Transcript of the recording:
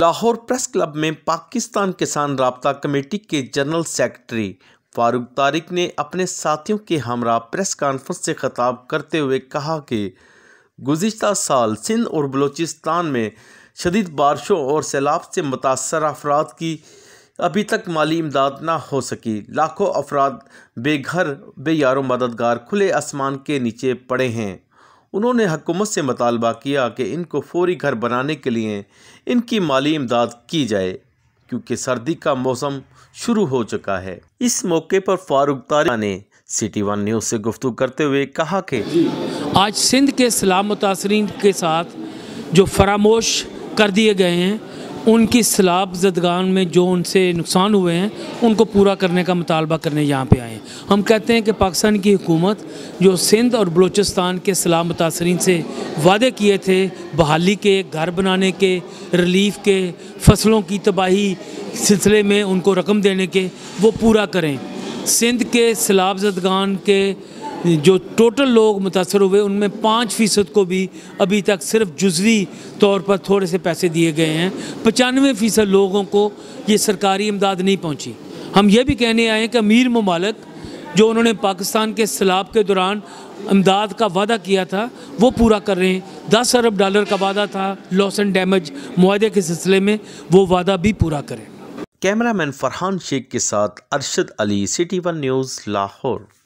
Lahore press club में पाकिस्तान किसान रबता कमेटी के जनरल सेक्रेटरी फारूक तारिक ने अपने साथियों के हमरा प्रेस कॉन्फ्रेंस से खताब करते हुए कहा कि गुज्त साल सिंध और बलूचिस्तान में शदीद बारिशों और सैलाब से मुतासर अफराद की अभी तक माली इमदाद ना हो सकी लाखों अफराद बेघर बेयारों मददगार खुले आसमान के नीचे पड़े हैं उन्होंने हकूमत से मुतालबा किया कि इनको फौरी घर बनाने के लिए इनकी माली इमदाद की जाए क्योंकि सर्दी का मौसम शुरू हो चुका है इस मौके पर फारूक तारा ने सिटी वन न्यूज़ से गुफ्तु करते हुए कहा कि आज सिंध के सलाम मुतासरी के साथ जो फरामोश कर दिए गए हैं उनकी सैलाब जदगान में जो उनसे नुकसान हुए हैं उनको पूरा करने का मुतालबा करने यहाँ पर आए हम कहते हैं कि पाकिस्तान की हुकूमत जो सिंध और बलूचिस्तान के सैलाब मुतासरीन से वादे किए थे बहाली के घर बनाने के रिलीफ के फसलों की तबाही सिलसिले में उनको रकम देने के वो पूरा करें सिंध के सैलाब जदगान के जो टोटल लोग मुतासर हुए उनमें पाँच फ़ीसद को भी अभी तक सिर्फ जुजवी तौर पर थोड़े से पैसे दिए गए हैं पचानवे फ़ीसद लोगों को ये सरकारी इमदाद नहीं पहुँची हम ये भी कहने आए हैं कि अमीर ममालक जो उन्होंने पाकिस्तान के सैलाब के दौरान इमदाद का वादा किया था वो पूरा कर रहे हैं दस अरब डॉलर का वादा था लॉस एंड डैमेज माहे के सिलसिले में वो वादा भी पूरा करें कैमरामैन फरहान शेख के साथ Arshad Ali City One News Lahore